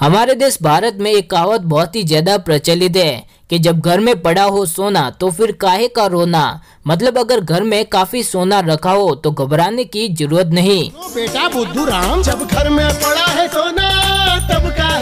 हमारे देश भारत में एक कहावत बहुत ही ज़्यादा प्रचलित है कि जब घर में पड़ा हो सोना तो फिर काहे का रोना मतलब अगर घर में काफी सोना रखा हो तो घबराने की जरूरत नहीं तो बेटा बुद्धू राम जब घर में पड़ा है सोना तब का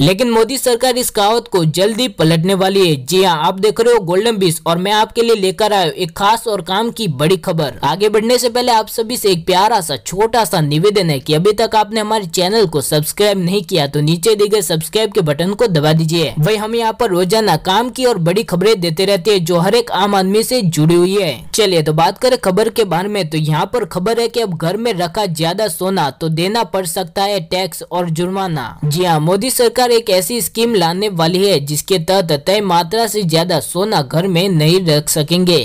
लेकिन मोदी सरकार इस कहावत को जल्दी पलटने वाली है जी हाँ आप देख रहे हो गोल्डन बीस और मैं आपके लिए लेकर आया एक खास और काम की बड़ी खबर आगे बढ़ने से पहले आप सभी से एक प्यारा सा छोटा सा निवेदन है कि अभी तक आपने हमारे चैनल को सब्सक्राइब नहीं किया तो नीचे दिए गए सब्सक्राइब के बटन को दबा दीजिए वही हम यहाँ पर रोजाना काम की और बड़ी खबरें देते रहते हैं जो हर एक आम आदमी से जुड़ी हुई है चलिए तो बात करें खबर के बारे में तो यहाँ पर खबर है कि अब घर में रखा ज्यादा सोना तो देना पड़ सकता है टैक्स और जुर्माना जी हाँ मोदी सरकार सरकार एक ऐसी स्कीम लाने वाली है जिसके तहत तय मात्रा से ज्यादा सोना घर में नहीं रख सकेंगे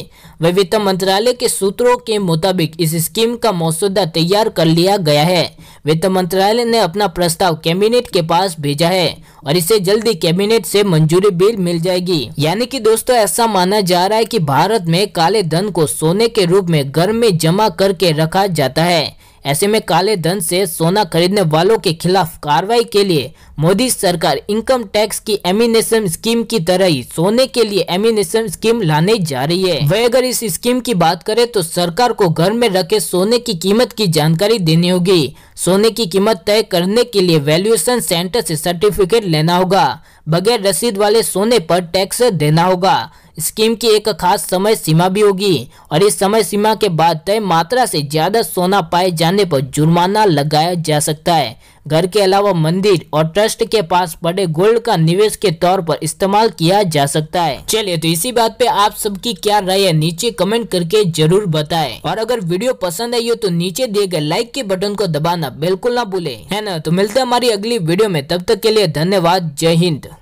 वह वित्त मंत्रालय के सूत्रों के मुताबिक इस स्कीम का मसौदा तैयार कर लिया गया है वित्त मंत्रालय ने अपना प्रस्ताव कैबिनेट के पास भेजा है और इसे जल्दी कैबिनेट से मंजूरी बिल मिल जाएगी यानी कि दोस्तों ऐसा माना जा रहा है कि भारत में काले धन को सोने के रूप में घर में जमा करके रखा जाता है ऐसे में काले धन से सोना खरीदने वालों के खिलाफ कार्रवाई के लिए मोदी सरकार इनकम टैक्स की एमिनेशन स्कीम की तरह ही सोने के लिए एमिनेशन स्कीम लाने जा रही है वह अगर इस स्कीम की बात करें तो सरकार को घर में रखे सोने की कीमत की जानकारी देनी होगी सोने की कीमत तय करने के लिए वैल्यूएशन सेंटर से सर्टिफिकेट लेना होगा बगैर रसीद वाले सोने पर टैक्स देना होगा स्कीम की एक खास समय सीमा भी होगी और इस समय सीमा के बाद तय मात्रा से ज़्यादा सोना पाए जाने पर जुर्माना लगाया जा सकता है घर के अलावा मंदिर और ट्रस्ट के पास पड़े गोल्ड का निवेश के तौर पर इस्तेमाल किया जा सकता है चलिए तो इसी बात पे आप सबकी क्या राय है नीचे कमेंट करके जरूर बताएं और अगर वीडियो पसंद आई हो तो नीचे दिए गए लाइक के बटन को दबाना बिल्कुल ना भूले है ना तो मिलते हैं हमारी अगली वीडियो में तब तक के लिए धन्यवाद जय हिंद